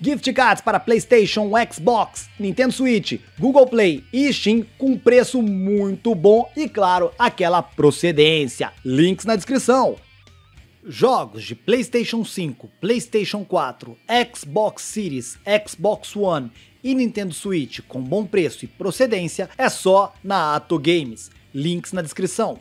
Gift cards para PlayStation, Xbox, Nintendo Switch, Google Play e Steam com preço muito bom e, claro, aquela procedência. Links na descrição. Jogos de PlayStation 5, PlayStation 4, Xbox Series, Xbox One e Nintendo Switch com bom preço e procedência é só na Ato Games. Links na descrição.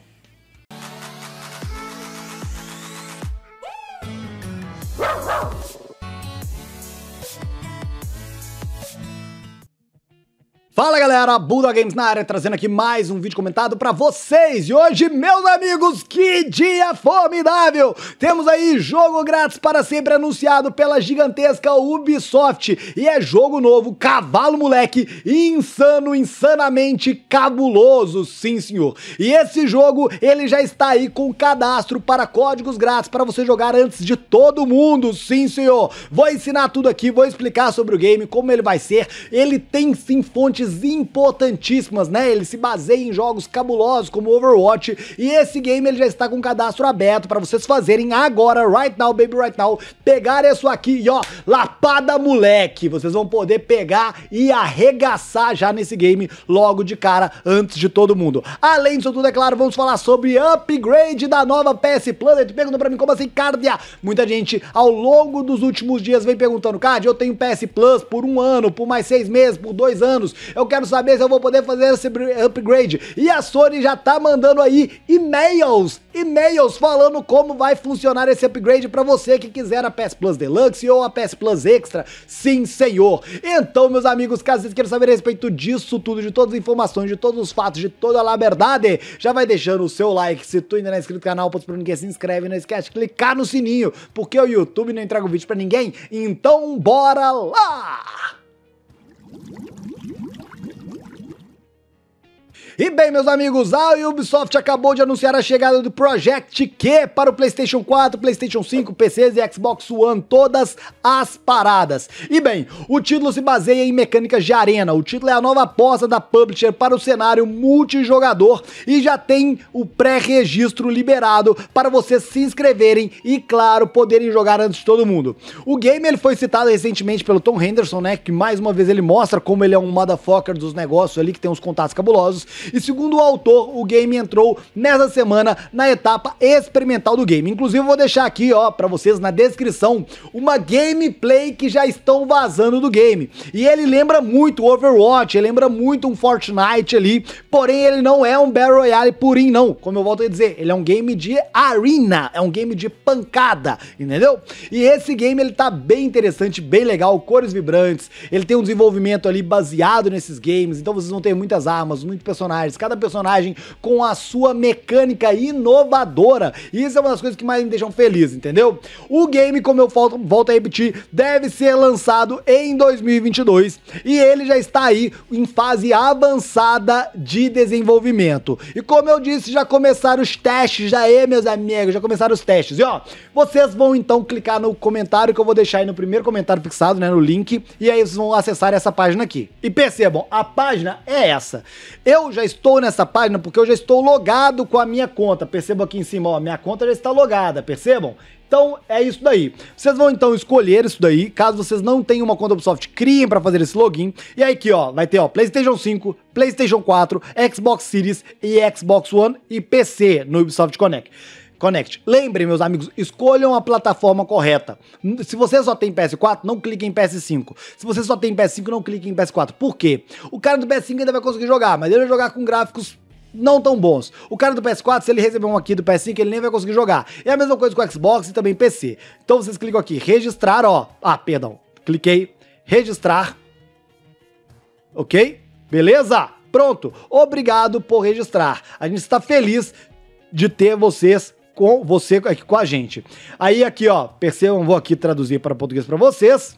Fala! galera, Buda Games na área, trazendo aqui mais um vídeo comentado para vocês. E hoje, meus amigos, que dia formidável! Temos aí jogo grátis para sempre anunciado pela gigantesca Ubisoft. E é jogo novo, cavalo moleque, insano, insanamente cabuloso, sim senhor. E esse jogo, ele já está aí com cadastro para códigos grátis para você jogar antes de todo mundo, sim senhor. Vou ensinar tudo aqui, vou explicar sobre o game, como ele vai ser. Ele tem sim fontes importantíssimas, né? Ele se baseia em jogos cabulosos como Overwatch e esse game ele já está com cadastro aberto para vocês fazerem agora, right now, baby, right now, pegar isso aqui e ó, lapada moleque, vocês vão poder pegar e arregaçar já nesse game logo de cara, antes de todo mundo. Além disso tudo, é claro, vamos falar sobre upgrade da nova PS Planet, pergunta pra mim como assim, Cardia? Muita gente ao longo dos últimos dias vem perguntando, Cardia, eu tenho PS Plus por um ano, por mais seis meses, por dois anos, eu quero quero saber se eu vou poder fazer esse upgrade. E a Sony já tá mandando aí e-mails, e-mails falando como vai funcionar esse upgrade para você que quiser a PS Plus Deluxe ou a PS Plus Extra. Sim, senhor. Então, meus amigos, caso vocês queiram saber a respeito disso tudo, de todas as informações, de todos os fatos, de toda a verdade, já vai deixando o seu like. Se tu ainda não é inscrito no canal, pode ninguém se inscreve, não esquece de clicar no sininho, porque o YouTube não entrega o vídeo para ninguém. Então, bora lá! E bem, meus amigos, a Ubisoft acabou de anunciar a chegada do Project Q para o PlayStation 4, PlayStation 5, PCs e Xbox One, todas as paradas. E bem, o título se baseia em mecânicas de arena. O título é a nova aposta da publisher para o cenário multijogador e já tem o pré-registro liberado para vocês se inscreverem e, claro, poderem jogar antes de todo mundo. O game ele foi citado recentemente pelo Tom Henderson, né, que mais uma vez ele mostra como ele é um motherfucker dos negócios ali, que tem uns contatos cabulosos, e segundo o autor, o game entrou nessa semana na etapa experimental do game. Inclusive, vou deixar aqui, ó, para vocês na descrição, uma gameplay que já estão vazando do game. E ele lembra muito Overwatch, ele lembra muito um Fortnite ali, porém ele não é um Battle Royale purinho, não. Como eu volto a dizer, ele é um game de arena, é um game de pancada, entendeu? E esse game, ele tá bem interessante, bem legal, cores vibrantes, ele tem um desenvolvimento ali baseado nesses games, então vocês vão ter muitas armas, muitos personagens, personagens, cada personagem com a sua mecânica inovadora. E isso é uma das coisas que mais me deixam feliz, entendeu? O game, como eu volto, volto a repetir, deve ser lançado em 2022 e ele já está aí em fase avançada de desenvolvimento. E como eu disse, já começaram os testes, já é, meus amigos, já começaram os testes. E ó, vocês vão então clicar no comentário que eu vou deixar aí no primeiro comentário fixado, né, no link, e aí vocês vão acessar essa página aqui. E percebam, a página é essa. Eu já estou nessa página porque eu já estou logado com a minha conta. Percebam aqui em cima, ó, minha conta já está logada, percebam? Então é isso daí. Vocês vão então escolher isso daí. Caso vocês não tenham uma conta Ubisoft, criem para fazer esse login. E aí aqui, ó, vai ter ó, PlayStation 5, PlayStation 4, Xbox Series e Xbox One e PC no Ubisoft Connect. Connect. Lembrem, meus amigos, escolham a plataforma correta. Se você só tem PS4, não clique em PS5. Se você só tem PS5, não clique em PS4. Por quê? O cara do PS5 ainda vai conseguir jogar, mas ele vai jogar com gráficos não tão bons. O cara do PS4, se ele receber um aqui do PS5, ele nem vai conseguir jogar. É a mesma coisa com o Xbox e também PC. Então vocês clicam aqui, registrar, ó. Ah, perdão. Cliquei, registrar. Ok? Beleza? Pronto. Obrigado por registrar. A gente está feliz de ter vocês com você aqui com a gente. Aí aqui, ó, percebam, vou aqui traduzir para português para vocês.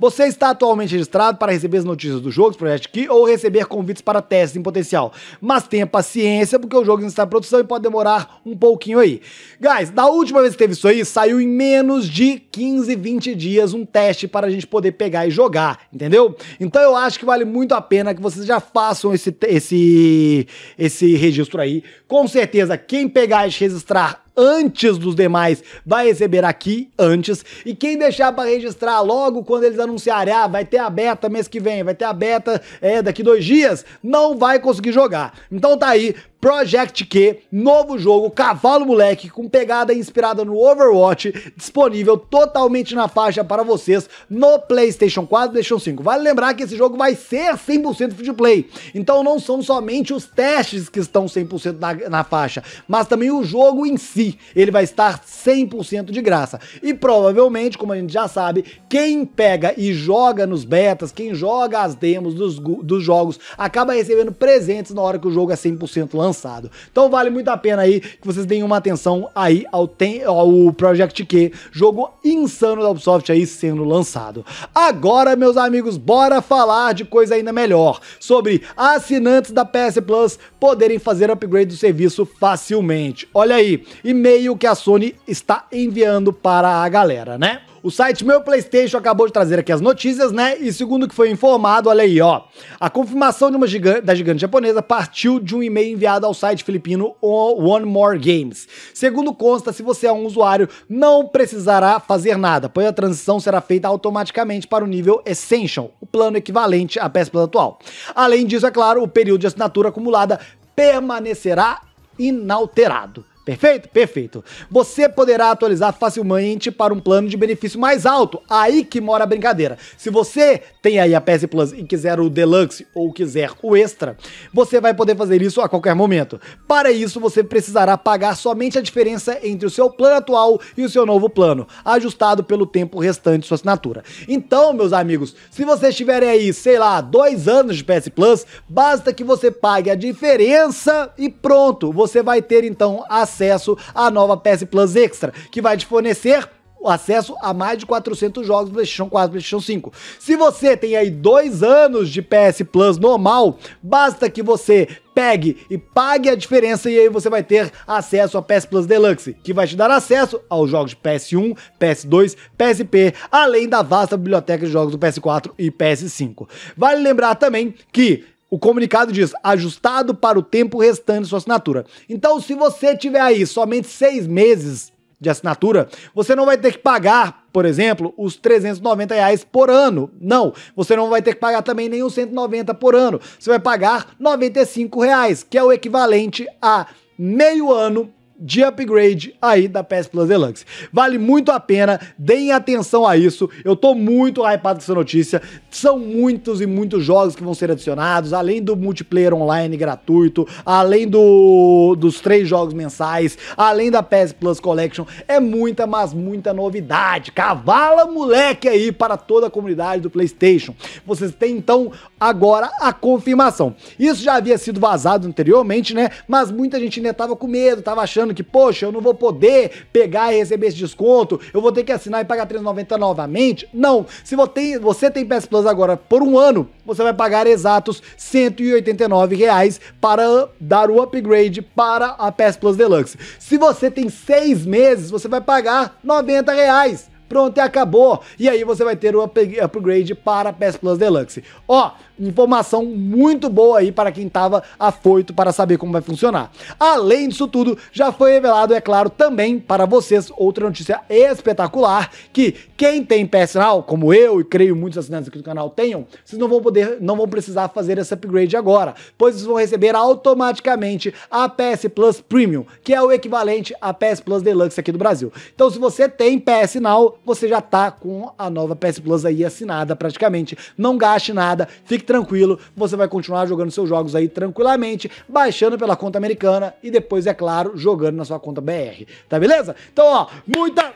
Você está atualmente registrado para receber as notícias do jogo, do Project Key, ou receber convites para testes em potencial. Mas tenha paciência, porque o jogo está em produção e pode demorar um pouquinho aí. Guys, da última vez que teve isso aí, saiu em menos de 15, 20 dias um teste para a gente poder pegar e jogar, entendeu? Então eu acho que vale muito a pena que vocês já façam esse, esse, esse registro aí. Com certeza, quem pegar e registrar antes dos demais vai receber aqui antes. E quem deixar para registrar logo quando eles anunciarem, ah, vai ter a beta mês que vem, vai ter a beta é, daqui dois dias, não vai conseguir jogar. Então tá aí, Project Q, novo jogo Cavalo Moleque com pegada inspirada no Overwatch, disponível totalmente na faixa para vocês no PlayStation 4 e PlayStation 5. Vale lembrar que esse jogo vai ser 100% free to play, então não são somente os testes que estão 100% na, na faixa, mas também o jogo em si, ele vai estar 100% de graça. E provavelmente, como a gente já sabe, quem pega e joga nos betas, quem joga as demos dos, dos jogos, acaba recebendo presentes na hora que o jogo é 100% lançado lançado. Então vale muito a pena aí que vocês deem uma atenção aí ao, tem, ao Project Q, jogo insano da Ubisoft aí sendo lançado. Agora, meus amigos, bora falar de coisa ainda melhor, sobre assinantes da PS Plus poderem fazer upgrade do serviço facilmente. Olha aí, e-mail que a Sony está enviando para a galera, né? O site Meu PlayStation acabou de trazer aqui as notícias, né? E segundo o que foi informado, olha aí, ó. A confirmação de uma gigante, da gigante japonesa partiu de um e-mail enviado ao site filipino One More Games. Segundo consta, se você é um usuário, não precisará fazer nada, pois a transição será feita automaticamente para o nível Essential, o plano equivalente à PS Plus atual. Além disso, é claro, o período de assinatura acumulada permanecerá inalterado. Perfeito? Perfeito. Você poderá atualizar facilmente para um plano de benefício mais alto. Aí que mora a brincadeira. Se você tem aí a PS Plus e quiser o Deluxe ou quiser o Extra, você vai poder fazer isso a qualquer momento. Para isso, você precisará pagar somente a diferença entre o seu plano atual e o seu novo plano, ajustado pelo tempo restante de sua assinatura. Então, meus amigos, se vocês tiverem aí, sei lá, dois anos de PS Plus, basta que você pague a diferença e pronto, você vai ter então acesso acesso à nova PS Plus Extra, que vai te fornecer o acesso a mais de 400 jogos do PlayStation 4 e PlayStation 5. Se você tem aí dois anos de PS Plus normal, basta que você pegue e pague a diferença e aí você vai ter acesso a PS Plus Deluxe, que vai te dar acesso aos jogos de PS1, PS2, PSP, além da vasta biblioteca de jogos do PS4 e PS5. Vale lembrar também que o comunicado diz ajustado para o tempo restante de sua assinatura. Então, se você tiver aí somente seis meses de assinatura, você não vai ter que pagar, por exemplo, os 390 reais por ano. Não, você não vai ter que pagar também nem os 190 por ano. Você vai pagar 95 reais, que é o equivalente a meio ano de upgrade aí da PS Plus Deluxe. Vale muito a pena, deem atenção a isso. Eu tô muito hypado com essa notícia. São muitos e muitos jogos que vão ser adicionados, além do multiplayer online gratuito, além do, dos três jogos mensais, além da PS Plus Collection. É muita, mas muita novidade. Cavala moleque aí para toda a comunidade do PlayStation. Vocês têm então agora a confirmação. Isso já havia sido vazado anteriormente, né? Mas muita gente ainda tava com medo, tava achando que, poxa, eu não vou poder pegar e receber esse desconto, eu vou ter que assinar e pagar R$3,90 novamente. Não, se você tem, PS Plus agora por um ano, você vai pagar exatos R$189 para dar o upgrade para a PS Plus Deluxe. Se você tem seis meses, você vai pagar R$90. Pronto, e acabou. E aí você vai ter o upgrade para PS Plus Deluxe. Ó, informação muito boa aí para quem tava afoito para saber como vai funcionar. Além disso tudo, já foi revelado, é claro, também para vocês outra notícia espetacular que quem tem PS Now, como eu e creio muitos assinantes aqui do canal tenham, vocês não vão poder, não vão precisar fazer esse upgrade agora, pois vocês vão receber automaticamente a PS Plus Premium, que é o equivalente a PS Plus Deluxe aqui do Brasil. Então, se você tem PS Now, você já tá com a nova PS Plus aí assinada praticamente. Não gaste nada, fique tranquilo, você vai continuar jogando seus jogos aí tranquilamente, baixando pela conta americana e depois, é claro, jogando na sua conta BR, tá beleza? Então, ó, muita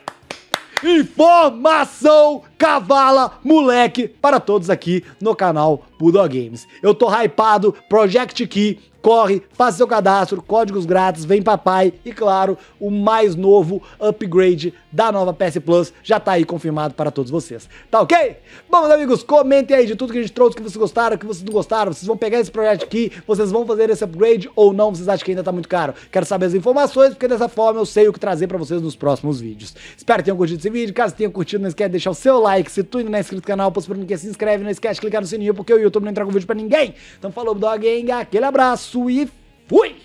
informação cavala moleque para todos aqui no canal Budó Games. Eu tô hypado, Project Key corre, faça seu cadastro, códigos grátis, vem papai e claro, o mais novo upgrade da nova PS Plus já tá aí confirmado para todos vocês. Tá ok? Bom, meus amigos, comentem aí de tudo que a gente trouxe, que vocês gostaram, que vocês não gostaram, vocês vão pegar esse projeto aqui, vocês vão fazer esse upgrade ou não, vocês acham que ainda tá muito caro? Quero saber as informações, porque dessa forma eu sei o que trazer para vocês nos próximos vídeos. Espero que tenham curtido esse vídeo, caso tenham curtido, não esquece de deixar o seu like, se tu ainda não é inscrito no canal, possivelmente se inscreve, não esquece de clicar no sininho, porque o YouTube não entrega o vídeo para ninguém. Então falou, dog, hein? aquele abraço! abraço e fui!